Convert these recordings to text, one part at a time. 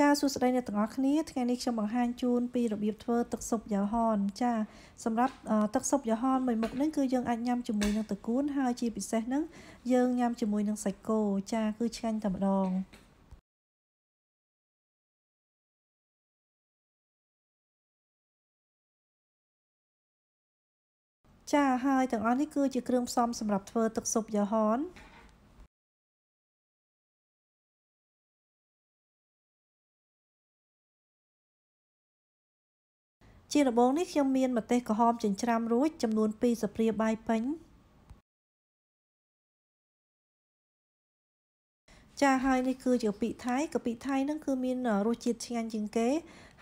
ចាសួស្តីអ្នកទាំងអស់គ្នាថ្ងៃនេះខ្ញុំបង្ហាញជូនពីរបៀបធ្វើទឹកស៊ុបយ៉ាហន ចាសម្រាប់ទឹកស៊ុបយ៉ាហនមួយមុខនេះគឺយើងអាចញ៉ាំជាមួយនឹងទឹកគួនហើយជាពិសេសហ្នឹងយើងញ៉ាំជាមួយនឹងសាច់គោចាគឺឆ្ងាញ់តែម្ដងចាហើយទាំងអស់នេះគឺជាគ្រឿងផ្សំ សម្រាប់ធ្វើទឹកស៊ុបយ៉ាហនជាដំបូងនេះខ្ញុំមានម្ទេសក្រហមចិញ្ច្រាំរួចចំនួន2ស្លាបព្រាបាយពេញចាហើយនេះគឺជាកាពិថៃកាពិថៃហ្នឹងគឺមានរសជាតិឆ្ងាញ់ជាងគេ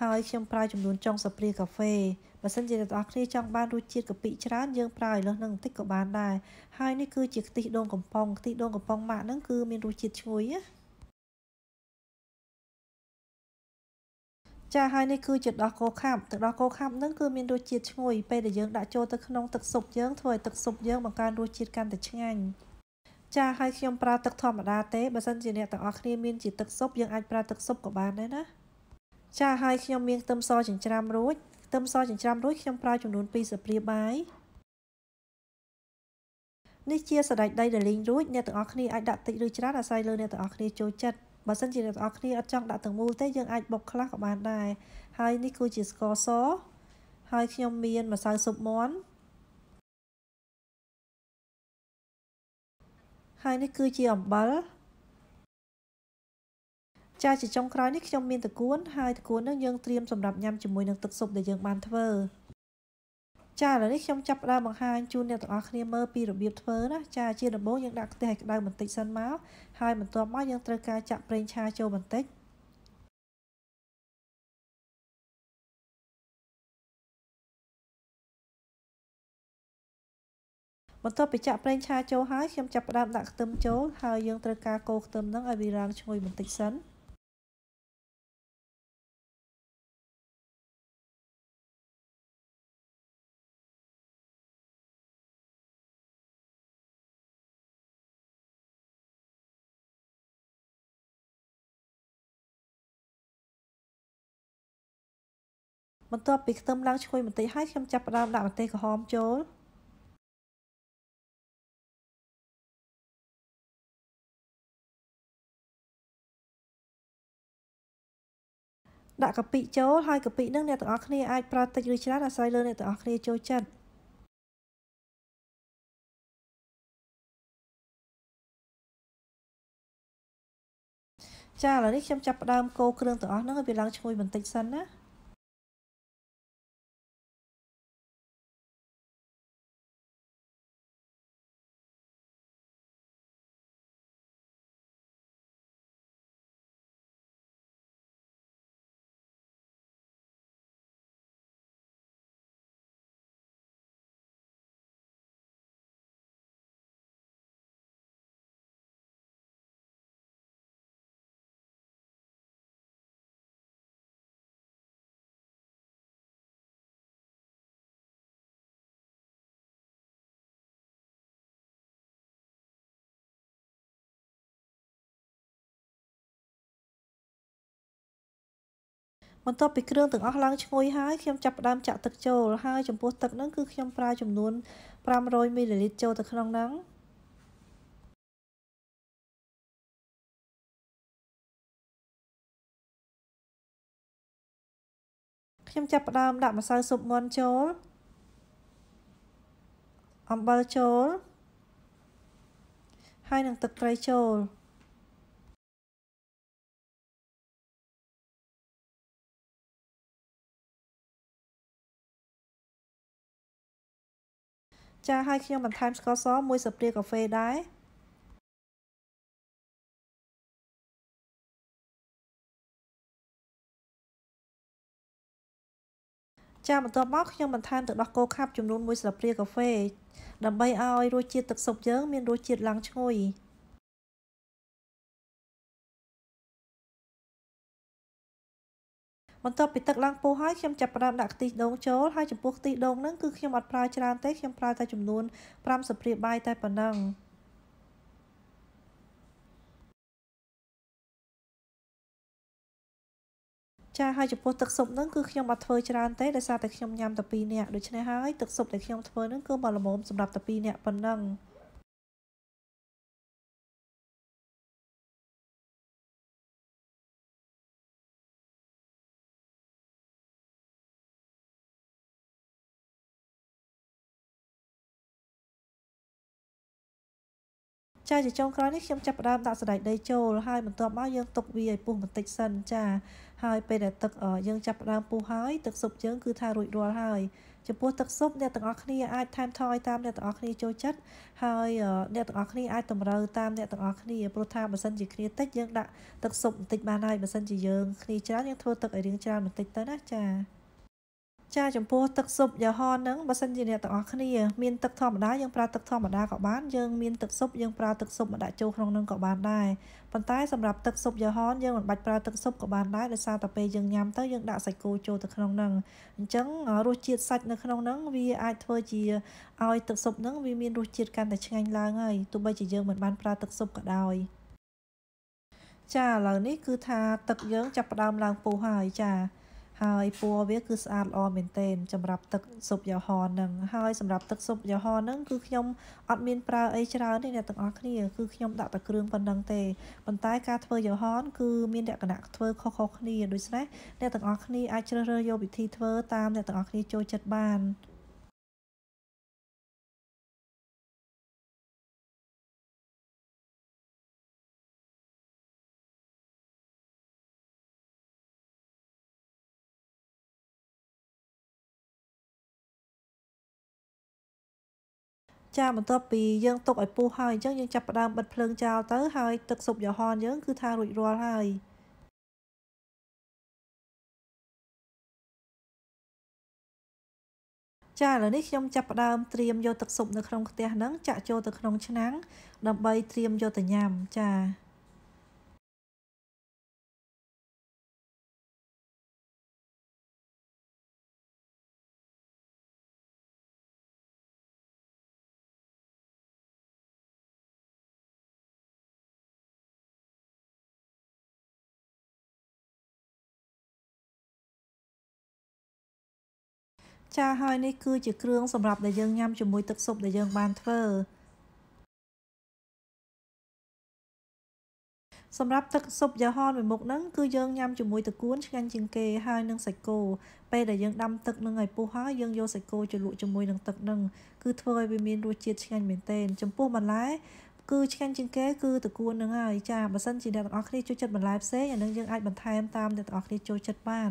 ហើយខ្ញុំប្រើចំនួនចុងស្លាបព្រាកាហ្វេបើសិនជាអ្នកនរគ្នាចង់បានរសជាតិកាពិច្រើនយើងប្រើឥឡូវហ្នឹងបន្តិចក៏បានដែរហើយនេះគឺជាខ្ទិះដូងកំប៉ុងខ្ទិះដូងកំប៉ុងម៉ាក់ហ្នឹងគឺមានរសជាតិឈ្ងុយណាចាហើយនេះគឺជាដោះគោខាប់ទឹកដោះគោខាប់នឹងគឺមានរសជាតិឈ្ងុយពេលដែលយើងដាក់ចូលទៅក្នុងទឹកស៊ុបយើងធ្វើឲ្យទឹកស៊ុបយើងបង្កើនរសជាតិកាន់តែឆ្ងាញ់ចាហើយខ្ញុំប្រើទឹកធម្មតាទេបើសិនជាអ្នកទាំងអស់គ្នាមានជាទឹកស៊ុបយើងអាចប្រើទឹកស៊ុបក៏បានដែរណាចាហើយខ្ញុំមានខ្ទឹមសចិញ្ច្រាំរួចខ្ទឹមសចិញ្ច្រាំរួចខ្ញុំប្រើចំនួន2ស្លាបព្រាបាយនេះជាសណ្ដែកដីដែលលីងរួចអ្នកទាំងអស់គ្នាអាចដាក់តិចឬច្រើនអាស្រ័យលើអ្នកទាំងអស់គ្នាចូលចិត្តបើសិនជាអ្នកទាំងអស់គ្នាអត់ចង់ដាក់ទាំងមូលទេយើងអាចបុកខ្លះក៏បានដែរហើយនេះគឺជាស្ករសហើយខ្ញុំមាន ម្សៅស៊ុបមាន់ហើយនេះគឺជាអំបិលចាជាចុងក្រោយនេះខ្ញុំមានតកួនហើយតកួននឹងយើងត្រៀមសម្រាប់ញ៉ាំជាមួយនឹងទឹកស៊ុបដែលយើង បានធ្វើចាឥឡូវនេះខ្ញុំចាប់ផ្ដើមបង្ហាញជូនអ្នកទាំងអស់គ្នាមើលពីរបៀបធ្វើណាចាជាដំបូងយើងដាក់ខ្ទះឲ្យក្ដៅបន្តិចសិនមកហើយបន្ទាប់មកយើងត្រូវការចាក់ប្រេងឆាចូលបន្តិចបន្ទាប់ពីចាក់ប្រេងឆាចូលហើយខ្ញុំចាប់ផ្ដើមដាក់ខ្ទឹមចូលហើយយើងត្រូវការកូរខ្ទឹមហ្នឹងឲ្យវារ៉ាងឈ្ងុយបន្តិចសិន។បន្ទាប់ពីខ្ទឹមឡើងឈ្ងុយបន្តិចហើយខ្ញុំចាប់ផ្ដើមដាក់ម្ទេសក្រហមចូលដាក់កាពិចូលហើយកពិនឹងអ្នកទាំងអស់គ្នាអាច ប្រើតិចឬច្រើនអាស្រ័យលើអ្នកទាំងអស់គ្នាចូលចិត្តចាឥឡូវនេះខ្ញុំចាប់ផ្ដើមកូរគ្រឿងទាំងអស់ហ្នឹងឲ្យវាឡើងឈ្ងុយបន្តិចសិនណាបន្ទាប់ពីគ្រឿងទាំងអស់ឡើងឈ្ងុយហើយខ្ញុំចាប់ផ្ដើមចាក់ទឹកចូលហើយចំពោះទឹកហ្នឹងគឺខ្ញុំប្រើចំនួន500មីលីលីត្រចូលទៅក្នុងហ្នឹងខ្ញុំចាប់ផ្ដើមដាក់ម្សៅស៊ុបមាន់ចូលអំបិលចូលហើយនឹងទឹកត្រីចូលចាហើយខ្ញុំបន្ថែមស្ករស1ស្លាបព្រាកាហ្វេដែរចាបន្ទាប់មកខ្ញុំបន្ថែមទឹកដោះគោខាប់ចំនួន1ស្លាបព្រាកាហ្វេដើម្បីឲ្យរសជាតិទឹកស៊ុបយើងមានរសជាតិឡើងឈ្ងុយបន្ទាប់ពីទឹកឡើងពុះហើយខ្ញុំចាប់ផ្ដើមដាក់ខ្ទិះដូងចូលហើយចំពោះខ្ទិះដូងហ្នឹងគឺខ្ញុំអត់ប្រើច្រើនទេខ្ញុំប្រើតែចំនួន5ស្លាបព្រាបាយតែប៉ុណ្ណឹងចាហើយចំពោះទឹកស៊ុបហ្នឹងគឺខ្ញុំអត់ធ្វើច្រើនទេដោយសារតែខ្ញុំញ៉ាំតែ2នាក់ដូច្នេះហើយទឹកស៊ុបដែលខ្ញុំធ្វើហ្នឹងគឺមកល្មមសម្រាប់តែ2នាក់ប៉ុណ្ណឹងចាជាចុងក្រោយនេះខ្ញុំចាប់ផ្ដើមដាក់សណ្ដែកដីចូលហើយបន្ទាប់មកយើងទុកវាឲ្យពុះបន្តិចសិនចា ហើយពេលដែលទឹក យើងចាប់ផ្ដើមពុះហើយទឹកស៊ុបយើងគឺថារួចរាល់ហើយចំពោះទឹកស៊ុបអ្នកទាំងអស់គ្នាអាចថែមថយតាមអ្នកទាំងអស់គ្នាចូលចិត្តហើយអ្នកទាំងអស់គ្នាអាចតម្រូវតាមអ្នកទាំងអស់គ្នាព្រោះថាបើសិនជាគ្នាតិចយើងដាក់ទឹកស៊ុបបន្តិចបានហើយបើសិនជាយើងគ្នាច្រើនយើងធ្វើទឹកឲ្យរៀងច្រើនបន្តិចទៅណាចា៎ចាចំពោះទឹកស៊ុបយហោហ្នឹងបើសិនជាអ្នកទាំងអស់គ្នាមានទឹកធម្មតាយើងប្រើទឹកធម្មតាក៏បានយើងមានទឹកស៊ុបយើងប្រើទឹកស៊ុបមកដាក់ចូលក្នុងហ្នឹងក៏បានដែរប៉ុន្តែសម្រាប់ទឹកស៊ុបយហោយើងមិនបាច់ប្រើទឹកស៊ុបក៏បានដែរដោយសារតែពេលយើងញ៉ាំទៅយើងដាក់សាច់គោចូលទៅក្នុងហ្នឹងអញ្ចឹងរសជាតិសាច់នៅក្នុងហ្នឹងវាអាចធ្វើជាឲ្យទឹកស៊ុបហ្នឹងវាមានរសជាតិកាន់តែឆ្ងាញ់ឡើងហើយទោះបីជាយើងមិនបានប្រើទឹកស៊ុបក៏ដោយចាឥឡូវនេះគឺថាទឹកយើងចាប់ផ្ដើមឡើងពុះហើយចាហើយពណ៌វាគឺស្អាតល្អមែនទែនសម្រាប់ទឹកស៊ុបយ៉ាហននឹងហើយសម្រាប់ទឹកស៊ុបយ៉ាហននឹងគឺខ្ញុំអត់មានប្រើអីច្រើនទេអ្នកទាំងអស់គ្នាគឺខ្ញុំដាក់តែគ្រឿងប៉ុណ្ណឹងទេប៉ុន្តែការធ្វើយ៉ាហនគឺមានលក្ខណៈធ្វើខុសៗគ្នាដូច្នេះអ្នកទាំងអស់គ្នាអាចជ្រើសរើសយកវិធីធ្វើតាមអ្នកទាំងអស់គ្នាចូលចិត្តបានចាបន្ទាប់ពីយើងទុកឲ្យពុះហើយអញ្ចឹងយើងចាប់ផ្ដើមបិទភ្លើងចោលទៅហើយទឹកស៊ុបយ៉ាហនយើងគឺថារួចរាល់ហើយចាឥឡូវនេះខ្ញុំចាប់ផ្ដើមត្រៀមយកទឹកស៊ុបនៅក្នុងខ្ទះហ្នឹងចាក់ចូលទៅក្នុង ឆ្នាំងដើម្បីត្រៀមយកទៅញ៉ាំចាចាហើយនេះគឺជាគ្រឿងសម្រាប់ដែលយើងញ៉ាំជាមួយទឹកស៊ុបដែលយើងបានធ្វើសម្រាប់ទឹកស៊ុបយ៉ាហនមួយមុខហ្នឹងគឺយើងញ៉ាំជាមួយទឹកគួនឆ្ងាញ់ជាងគេហើយនឹងសាច់គោពេលដែលយើងដាំទឹកនឹងឲ្យពុះហើយយើងយកសាច់គោជ្រលក់ជាមួយនឹងទឹកហ្នឹងគឺធ្វើឲ្យវាមានរសជាតិឆ្ងាញ់មែនទែនចំពោះបន្លែគឺឆ្ងាញ់ជាងគេគឺទឹកគួនហ្នឹងហើយចាបើសិនជាអ្នកទាំងអស់គ្នាចូលចិត្តបន្លែផ្សេងអានឹងយើងអាចបន្ថែមតាមអ្នកទាំងអស់គ្នាចូលចិត្តបាន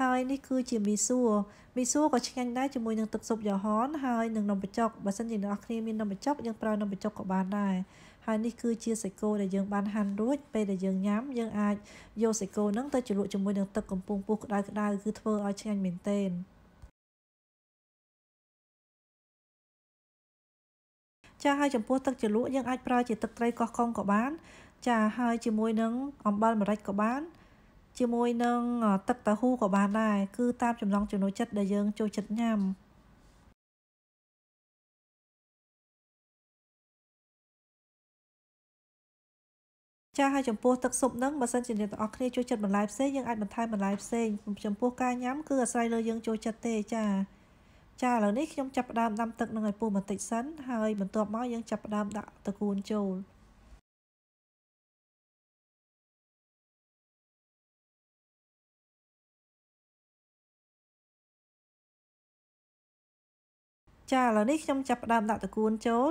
ហើយនេះគឺជាមីសួរមីសួរក៏ឆ្ងាញ់ដែរជាមួយនឹងទឹកស៊ុបយ៉ាហនហើយនឹងនំបញ្ចុកបើសិនជាអ្នកគ្នាមាននំបញ្ចុកយើងប្រើនំបញ្ចុកក៏បានដែរហើយនេះគឺជាសាច់គោដែលយើងបានហាន់រួច ពេលដែលយើងញ៉ាំយើងអាចយកសាច់គោហ្នឹងទៅជ្រលក់ជាមួយនឹងទឹកកំពុងពុះក្តៅៗគឺធ្វើឲ្យឆ្ងាញ់មែនទែនចាហើយចំពោះទឹកជ្រលក់យើងអាចប្រើជាទឹកត្រីកោះកុងក៏បាន ចាហើយជាមួយនឹងអំបិលម្រេចក៏បានជាមួយនឹងទឹកតាហ៊ូក៏បានដែរគឺតាមចំណង់ចំណូលចិត្តដែលយើងចូលចិត្តញ៉ាំចាហើយចំពោះទឹកស៊ុបហ្នឹងបើសិនជាអ្នកទាំងអស់គ្នាចូលចិត្តបន្លែផ្សេងយើងអាចបន្ថែមបន្លែផ្សេងចំពោះការញ៉ាំគឺអាស្រ័យលើយើងចូលចិត្តទេចាចាឥឡូវនេះខ្ញុំចាប់ផ្ដើមដាំទឹកនឹងឲ្យពុះបន្តិចសិនហើយបន្ទាប់មកយើងចាប់ផ្ដើមដាក់តកួនចូលចាឥឡូវនេះខ្ញុំចាប់ផ្ដើមដាក់តកួនចូល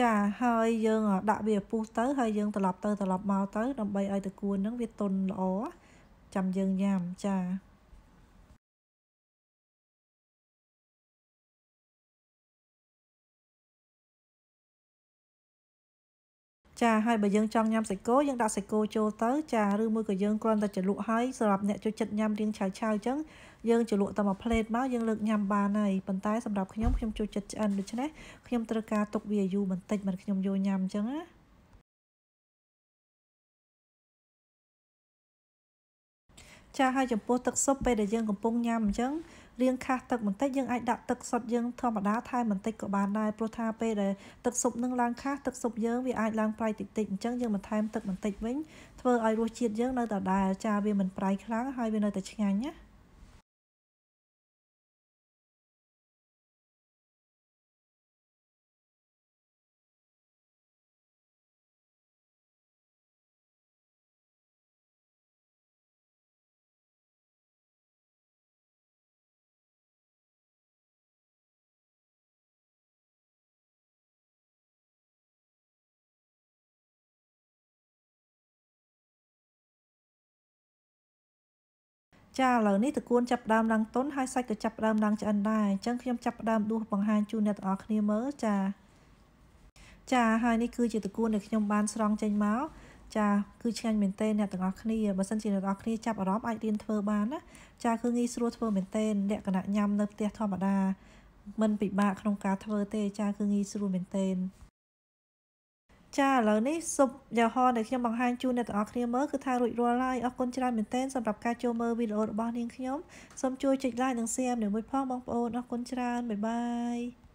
ចាហើយយើងដាក់វាពុះទៅហើយយើងត្រឡប់ទៅត្រឡប់មកទៅដើម្បីឲ្យតកួនហ្នឹងវាទន់ល្អចាំយើងញ៉ាំចាចាហើយបើយើងចង់ញ៉ាំសាច់គោយើងដាក់សាច់គោចូលទៅចាឬមួយក៏យើងគ្រាន់តែជ្រលក់ហើយសម្រាប់អ្នកចូលចិត្តញ៉ាំរៀងឆៅឆៅអញ្ចឹងយើងជ្រលក់តែមួយផ្លេតមកយើងលើកញ៉ាំបានហើយប៉ុន្តែសម្រាប់ខ្ញុំខ្ញុំចូលចិត្តឆ្អិនដូច្នេះខ្ញុំត្រូវការទុកវាយូរបន្តិចមិនខ្ញុំយកញ៉ាំអញ្ចឹងណាចាហើយចំពោះទឹកស៊ុបពេលដែលយើងកំពុងញ៉ាំអញ្ចឹងរៀងខាស់ទឹកបន្តិចយើងអាចដាក់ទឹកសុទ្ធយើងធម្មតាថែមបន្តិចក៏បានដែរព្រោះថាពេលដែលទឹកស៊ុបនឹងឡើងខាស់ទឹកស៊ុបយើងវាអាចឡើងប្រៃតិចតិចអញ្ចឹងយើងបន្ថែមទឹកបន្តិចវិញធ្វើឲ្យរសជាតិយើងនៅដដែលចាវាមិនប្រៃខ្លាំងហើយវានៅតែឆ្ងាញ់ណាចាឥឡូវនេះតគួនចាប់ផ្ដើមឡើងទុនហើយសាច់ក៏ចាប់ផ្ដើមឡើងឆ្អិនដែរអញ្ចឹងខ្ញុំចាប់ផ្ដើមដួសបង្ហាញជូនអ្នកទាំងអស់គ្នាមើលចាចាហើយនេះគឺជាតគួនដែលខ្ញុំបានស្រង់ចេញមកចា គឺឆ្ងាញ់មែនទែនអ្នកទាំងអស់គ្នាបើសិនជាអ្នកទាំងអស់គ្នាចាប់អារម្មណ៍អាចរៀនធ្វើបានណាចាគឺងាយស្រួលធ្វើមែនទែនលក្ខណៈញ៉ាំនៅផ្ទះធម្មតាមិនពិបាកក្នុងការធ្វើទេចាគឺងាយស្រួលមែនទែនចាឥឡូវនេះសុបយោហដែលខ្ញុំបង្ហាញជូនអ្នកទាំងអស់គ្នាមើលគឺថារួចរាល់ហើយអរគុណច្រើនមែនទែនសម្រាប់ការចូលមើលវីដេអូរបស់នាងខ្ញុំសូមជួយចុច like និង share នេះមួយផងបងប្អូនអរគុណច្រើនបាយបាយ